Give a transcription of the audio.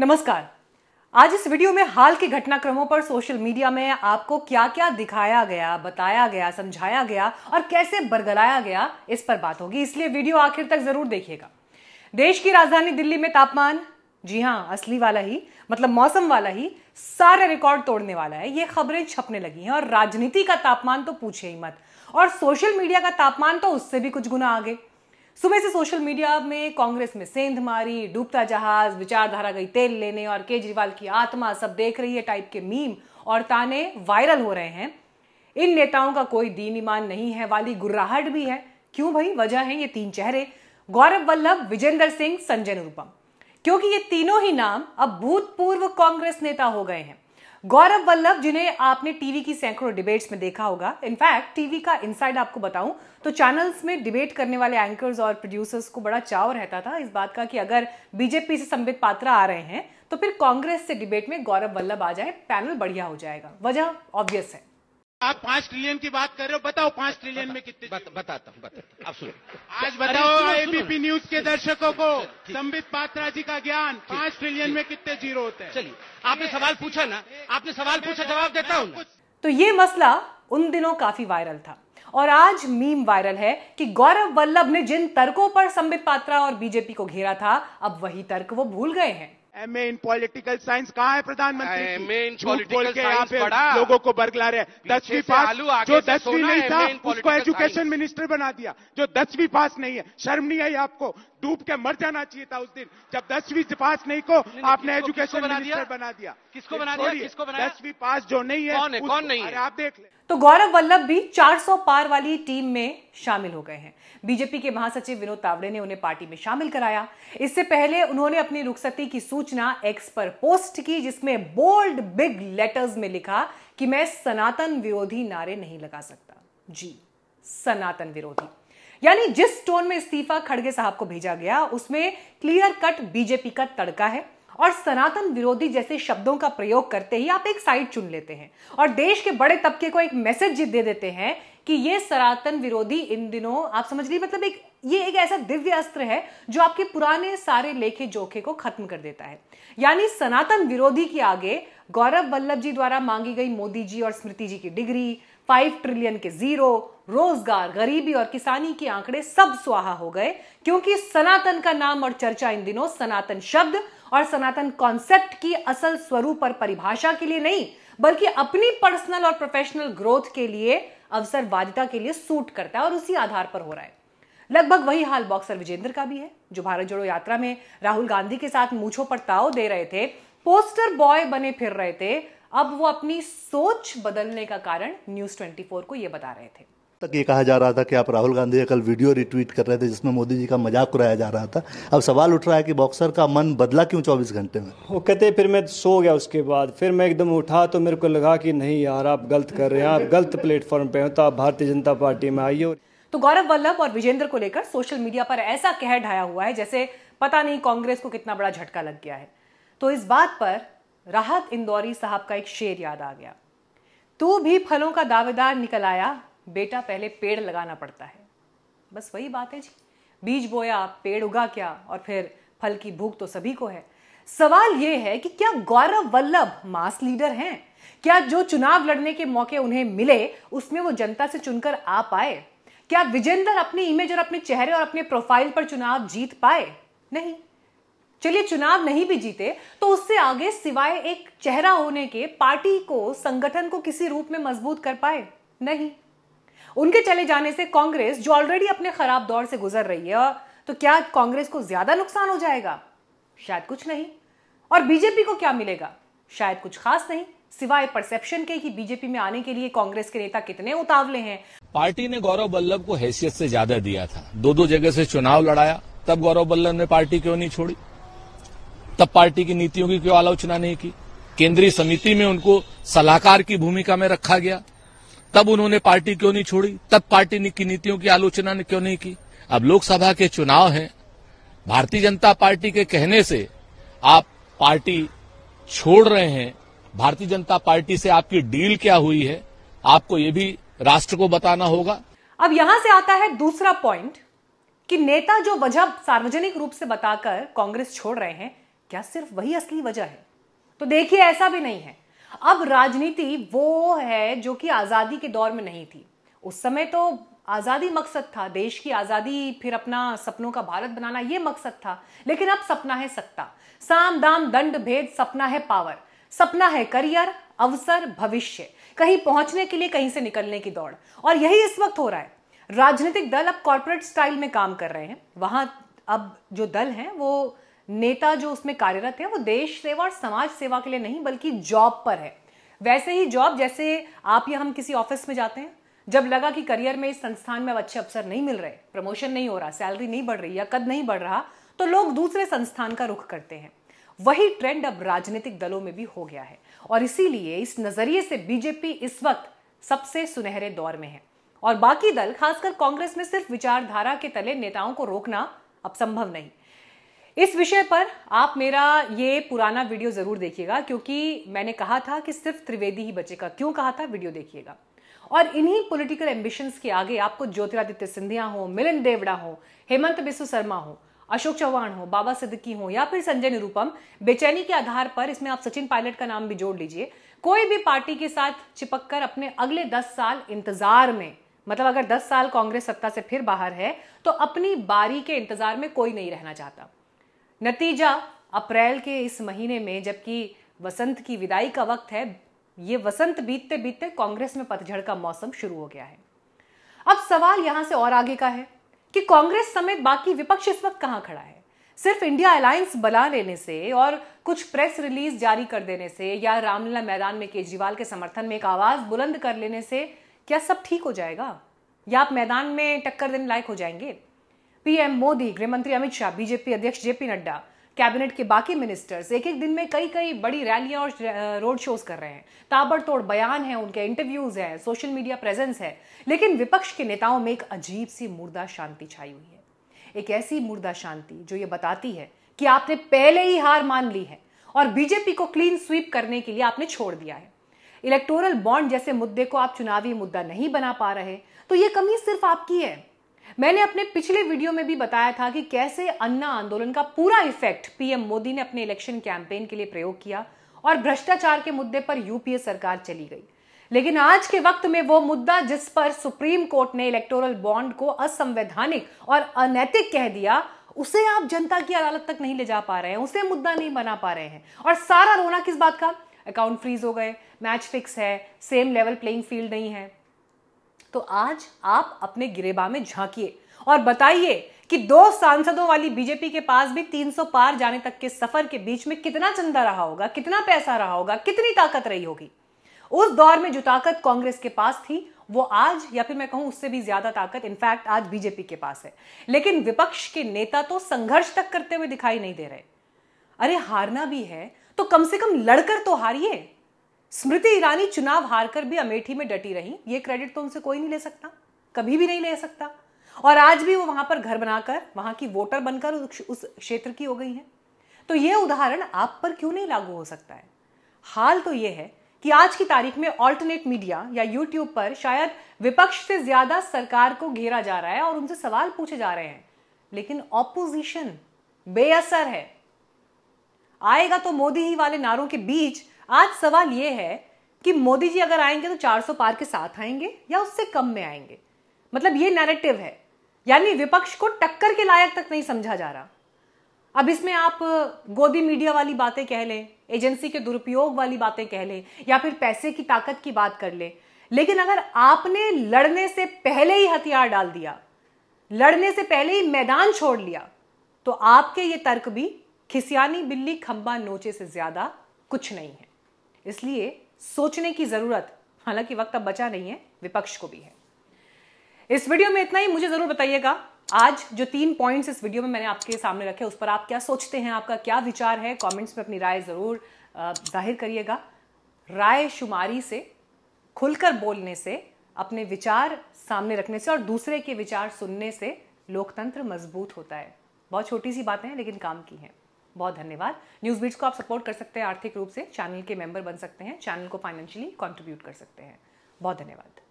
नमस्कार आज इस वीडियो में हाल के घटनाक्रमों पर सोशल मीडिया में आपको क्या क्या दिखाया गया बताया गया समझाया गया और कैसे बरगलाया गया इस पर बात होगी इसलिए वीडियो आखिर तक जरूर देखिएगा देश की राजधानी दिल्ली में तापमान जी हां असली वाला ही मतलब मौसम वाला ही सारे रिकॉर्ड तोड़ने वाला है ये खबरें छपने लगी हैं और राजनीति का तापमान तो पूछे ही मत और सोशल मीडिया का तापमान तो उससे भी कुछ गुना आगे सुबह से सोशल मीडिया में कांग्रेस में सेंध मारी डूबता जहाज विचारधारा गई तेल लेने और केजरीवाल की आत्मा सब देख रही है टाइप के मीम और ताने वायरल हो रहे हैं इन नेताओं का कोई दीन ईमान नहीं है वाली गुर्राहट भी है क्यों भाई वजह है ये तीन चेहरे गौरव वल्लभ विजेंद्र सिंह संजय रूपम क्योंकि ये तीनों ही नाम अब भूतपूर्व कांग्रेस नेता हो गए हैं गौरव वल्लभ जिन्हें आपने टीवी की सैकड़ों डिबेट्स में देखा होगा इनफैक्ट टीवी का इनसाइड आपको बताऊं तो चैनल्स में डिबेट करने वाले एंकर्स और प्रोड्यूसर्स को बड़ा चाव रहता था इस बात का कि अगर बीजेपी से संबित पात्रा आ रहे हैं तो फिर कांग्रेस से डिबेट में गौरव वल्लभ आ जाए पैनल बढ़िया हो जाएगा वजह ऑब्वियस है आप पांच ट्रिलियन की बात कर रहे हो बताओ पांच ट्रिलियन बता, में कितने बत, बताता हूँ बताता हूँ आज बताओ एबीपी न्यूज के दर्शकों को संबित पात्रा जी का ज्ञान पांच ट्रिलियन में कितने जीरो होते हैं चलिए आपने सवाल पूछा ना आपने सवाल पूछा जवाब देता हूँ तो ये मसला उन दिनों काफी वायरल था और आज मीम वायरल है कि गौरव वल्लभ ने जिन तर्कों पर संबित पात्रा और बीजेपी को घेरा था अब वही तर्क वो भूल गए हैं M A in political science कहाँ है प्रधानमंत्री एम ए इन पॉलिटिकल यहाँ पे लोगों को बरगला रहे दसवीं पास जो दसवीं नहीं था उसको एजुकेशन मिनिस्टर बना दिया जो दसवीं पास नहीं है शर्म नहीं आई आपको डूब के मर जाना चाहिए था उस दिन जब दसवीं पास नहीं को आपने एजुकेशन मिनिस्टर बना दिया किसको बना दिया किसको बना दसवीं पास जो नहीं है कौन नहीं है आप देख ले तो गौरव वल्लभ भी 400 पार वाली टीम में शामिल हो गए हैं बीजेपी के महासचिव विनोद तावड़े ने उन्हें पार्टी में शामिल कराया इससे पहले उन्होंने अपनी रुखसती की सूचना एक्स पर पोस्ट की जिसमें बोल्ड बिग लेटर्स में लिखा कि मैं सनातन विरोधी नारे नहीं लगा सकता जी सनातन विरोधी यानी जिस टोन में इस्तीफा खड़गे साहब को भेजा गया उसमें क्लियर कट बीजेपी का तड़का है और सनातन विरोधी जैसे शब्दों का प्रयोग करते ही आप एक साइड चुन लेते हैं और देश के बड़े तबके को एक मैसेज दे देते हैं कि ये सनातन विरोधी इन दिनों आप समझ लीजिए मतलब एक ये एक ऐसा दिव्य अस्त्र है जो आपके पुराने सारे लेखे जोखे को खत्म कर देता है यानी सनातन विरोधी के आगे गौरव वल्लभ जी द्वारा मांगी गई मोदी जी और स्मृति जी की डिग्री फाइव ट्रिलियन के जीरो रोजगार गरीबी और किसानी के आंकड़े सब स्वाहा हो गए क्योंकि सनातन का नाम और चर्चा इन दिनों सनातन शब्द और सनातन कॉन्सेप्ट की असल स्वरूप और परिभाषा के लिए नहीं बल्कि अपनी पर्सनल और प्रोफेशनल ग्रोथ के लिए अवसरवादिता के लिए सूट करता है और उसी आधार पर हो रहा है लगभग वही हाल बॉक्सर विजेंद्र का भी है जो भारत जोड़ो यात्रा में राहुल गांधी के साथ मूछों पर ताव दे रहे थे पोस्टर बॉय बने फिर रहे थे अब वो अपनी सोच बदलने का कारण न्यूज 24 को यह बता रहे थे तक ये कहा जा रहा था कि आप राहुल गांधी कल वीडियो रिट्वीट कर रहे थे जिसमें मोदी जी का मजाक उड़ाया जा रहा था अब सवाल उठ रहा है कि बॉक्सर का मन बदला क्यों 24 घंटे में वो कहते फिर मैं सो गया उसके बाद फिर मैं एकदम उठा तो मेरे को लगा कि नहीं यार आप गलत कर रहे हैं आप गलत प्लेटफॉर्म पे हो तो आप भारतीय जनता पार्टी में आइए तो गौरव वल्लभ और विजेंद्र को लेकर सोशल मीडिया पर ऐसा कह ढाया हुआ है जैसे पता नहीं कांग्रेस को कितना बड़ा झटका लग गया है तो इस बात पर राहत इंदौरी साहब का एक शेर याद आ गया तू भी फलों का दावेदार निकल आया बेटा पहले पेड़ लगाना पड़ता है बस वही बात है जी बीज बोया पेड़ उगा क्या और फिर फल की भूख तो सभी को है सवाल यह है कि क्या गौरव वल्लभ मास लीडर हैं क्या जो चुनाव लड़ने के मौके उन्हें मिले उसमें वो जनता से चुनकर आ पाए क्या विजेंदर अपनी इमेज और अपने चेहरे और अपने प्रोफाइल पर चुनाव जीत पाए नहीं चलिए चुनाव नहीं भी जीते तो उससे आगे सिवाय एक चेहरा होने के पार्टी को संगठन को किसी रूप में मजबूत कर पाए नहीं उनके चले जाने से कांग्रेस जो ऑलरेडी अपने खराब दौर से गुजर रही है तो क्या कांग्रेस को ज्यादा नुकसान हो जाएगा शायद कुछ नहीं और बीजेपी को क्या मिलेगा शायद कुछ खास नहीं सिवाय परसेप्शन के कि बीजेपी में आने के लिए कांग्रेस के नेता कितने उतावले हैं पार्टी ने गौरव बल्लभ को हैसियत से ज्यादा दिया था दो दो जगह से चुनाव लड़ाया तब गौरव बल्लभ ने पार्टी क्यों नहीं छोड़ी तब पार्टी की नीतियों की क्यों आलोचना नहीं की केंद्रीय समिति में उनको सलाहकार की भूमिका में रखा गया तब उन्होंने पार्टी क्यों नहीं छोड़ी तब पार्टी की नीतियों की आलोचना ने क्यों नहीं की अब लोकसभा के चुनाव हैं भारतीय जनता पार्टी के कहने से आप पार्टी छोड़ रहे हैं भारतीय जनता पार्टी से आपकी डील क्या हुई है आपको ये भी राष्ट्र को बताना होगा अब यहां से आता है दूसरा पॉइंट कि नेता जो वजह सार्वजनिक रूप से बताकर कांग्रेस छोड़ रहे हैं क्या सिर्फ वही असली वजह है तो देखिए ऐसा भी नहीं है अब राजनीति वो है जो कि आज़ादी के दौर में नहीं थी उस समय तो आज़ादी मकसद था देश की आज़ादी फिर अपना सपनों का भारत बनाना ये मकसद था लेकिन अब सपना है सत्ता साम दाम दंड भेद सपना है पावर सपना है करियर अवसर भविष्य कहीं पहुंचने के लिए कहीं से निकलने की दौड़ और यही इस वक्त हो रहा है राजनीतिक दल अब कॉरपोरेट स्टाइल में काम कर रहे हैं वहां अब जो दल हैं वो नेता जो उसमें कार्यरत है वो देश सेवा और समाज सेवा के लिए नहीं बल्कि जॉब पर है वैसे ही जॉब जैसे आप या हम किसी ऑफिस में जाते हैं जब लगा कि करियर में इस संस्थान में अब अच्छे अवसर नहीं मिल रहे प्रमोशन नहीं हो रहा सैलरी नहीं बढ़ रही या कद नहीं बढ़ रहा तो लोग दूसरे संस्थान का रुख करते हैं वही ट्रेंड अब राजनीतिक दलों में भी हो गया है और इसीलिए इस नजरिए से बीजेपी इस वक्त सबसे सुनहरे दौर में है और बाकी दल खासकर कांग्रेस में सिर्फ विचारधारा के तले नेताओं को रोकना अब संभव नहीं इस विषय पर आप मेरा ये पुराना वीडियो जरूर देखिएगा क्योंकि मैंने कहा था कि सिर्फ त्रिवेदी ही बचेगा क्यों कहा था वीडियो देखिएगा और इन्हीं पॉलिटिकल एम्बिशंस के आगे आपको ज्योतिरादित्य सिंधिया हो मिलन देवड़ा हो हेमंत बिस्व शर्मा हो अशोक चौहान हो बाबा सिद्दकी हो या फिर संजय निरूपम बेचैनी के आधार पर इसमें आप सचिन पायलट का नाम भी जोड़ लीजिए कोई भी पार्टी के साथ चिपक कर अपने अगले दस साल इंतजार में मतलब अगर दस साल कांग्रेस सत्ता से फिर बाहर है तो अपनी बारी के इंतजार में कोई नहीं रहना चाहता नतीजा अप्रैल के इस महीने में जबकि वसंत की विदाई का वक्त है ये वसंत बीतते बीतते कांग्रेस में पतझड़ का मौसम शुरू हो गया है अब सवाल यहां से और आगे का है कि कांग्रेस समेत बाकी विपक्ष इस वक्त कहां खड़ा है सिर्फ इंडिया अलायंस बना लेने से और कुछ प्रेस रिलीज जारी कर देने से या रामलीला मैदान में केजरीवाल के समर्थन में एक आवाज बुलंद कर लेने से क्या सब ठीक हो जाएगा या आप मैदान में टक्कर देने लायक हो जाएंगे पीएम मोदी गृहमंत्री अमित शाह बीजेपी अध्यक्ष जेपी नड्डा कैबिनेट के बाकी मिनिस्टर्स एक एक दिन में कई कई बड़ी रैलियां और रोड शोज कर रहे हैं ताबड़तोड़ बयान है उनके इंटरव्यूज हैं सोशल मीडिया प्रेजेंस है लेकिन विपक्ष के नेताओं में एक अजीब सी मुर्दा शांति छाई हुई है एक ऐसी मुर्दा शांति जो ये बताती है कि आपने पहले ही हार मान ली है और बीजेपी को क्लीन स्वीप करने के लिए आपने छोड़ दिया है इलेक्टोरल बॉन्ड जैसे मुद्दे को आप चुनावी मुद्दा नहीं बना पा रहे तो ये कमी सिर्फ आपकी है मैंने अपने पिछले वीडियो में भी बताया था कि कैसे अन्ना आंदोलन का पूरा इफेक्ट पीएम मोदी ने अपने इलेक्शन कैंपेन के लिए प्रयोग किया और भ्रष्टाचार के मुद्दे पर यूपीए सरकार चली गई लेकिन आज के वक्त में वो मुद्दा जिस पर सुप्रीम कोर्ट ने इलेक्टोरल बॉन्ड को असंवैधानिक और अनैतिक कह दिया उसे आप जनता की अदालत तक नहीं ले जा पा रहे हैं उसे मुद्दा नहीं बना पा रहे हैं और सारा रोना किस बात का अकाउंट फ्रीज हो गए मैच फिक्स है सेम लेवल प्लेइंग फील्ड नहीं है तो आज आप अपने गिरेबा में झांकिए और बताइए कि दो सांसदों वाली बीजेपी के पास भी 300 पार जाने तक के सफर के बीच में कितना चंदा रहा होगा कितना पैसा रहा होगा कितनी ताकत रही होगी उस दौर में जो ताकत कांग्रेस के पास थी वो आज या फिर मैं कहूं उससे भी ज्यादा ताकत इनफैक्ट आज बीजेपी के पास है लेकिन विपक्ष के नेता तो संघर्ष तक करते हुए दिखाई नहीं दे रहे अरे हारना भी है तो कम से कम लड़कर तो हारिए स्मृति ईरानी चुनाव हारकर भी अमेठी में डटी रही ये क्रेडिट तो उनसे कोई नहीं ले सकता कभी भी नहीं ले सकता और आज भी वो वहां पर घर बनाकर वहां की वोटर बनकर उस क्षेत्र की हो गई है तो ये उदाहरण आप पर क्यों नहीं लागू हो सकता है हाल तो यह है कि आज की तारीख में ऑल्टरनेट मीडिया या यूट्यूब पर शायद विपक्ष से ज्यादा सरकार को घेरा जा रहा है और उनसे सवाल पूछे जा रहे हैं लेकिन ऑपोजिशन बेअसर है आएगा तो मोदी ही वाले नारों के बीच आज सवाल ये है कि मोदी जी अगर आएंगे तो 400 पार के साथ आएंगे या उससे कम में आएंगे मतलब ये नैरेटिव है यानी विपक्ष को टक्कर के लायक तक नहीं समझा जा रहा अब इसमें आप गोदी मीडिया वाली बातें कह लें एजेंसी के दुरुपयोग वाली बातें कह लें या फिर पैसे की ताकत की बात कर लें लेकिन अगर आपने लड़ने से पहले ही हथियार डाल दिया लड़ने से पहले ही मैदान छोड़ लिया तो आपके ये तर्क भी खिसियानी बिल्ली खंबा नोचे से ज्यादा कुछ नहीं है इसलिए सोचने की ज़रूरत हालांकि वक्त अब बचा नहीं है विपक्ष को भी है इस वीडियो में इतना ही मुझे ज़रूर बताइएगा आज जो तीन पॉइंट्स इस वीडियो में मैंने आपके सामने रखे उस पर आप क्या सोचते हैं आपका क्या विचार है कमेंट्स में अपनी राय ज़रूर जाहिर करिएगा राय शुमारी से खुलकर बोलने से अपने विचार सामने रखने से और दूसरे के विचार सुनने से लोकतंत्र मजबूत होता है बहुत छोटी सी बातें हैं लेकिन काम की हैं बहुत धन्यवाद न्यूज़ बीट्स को आप सपोर्ट कर सकते हैं आर्थिक रूप से चैनल के मेंबर बन सकते हैं चैनल को फाइनेंशियली कॉन्ट्रीब्यूट कर सकते हैं बहुत धन्यवाद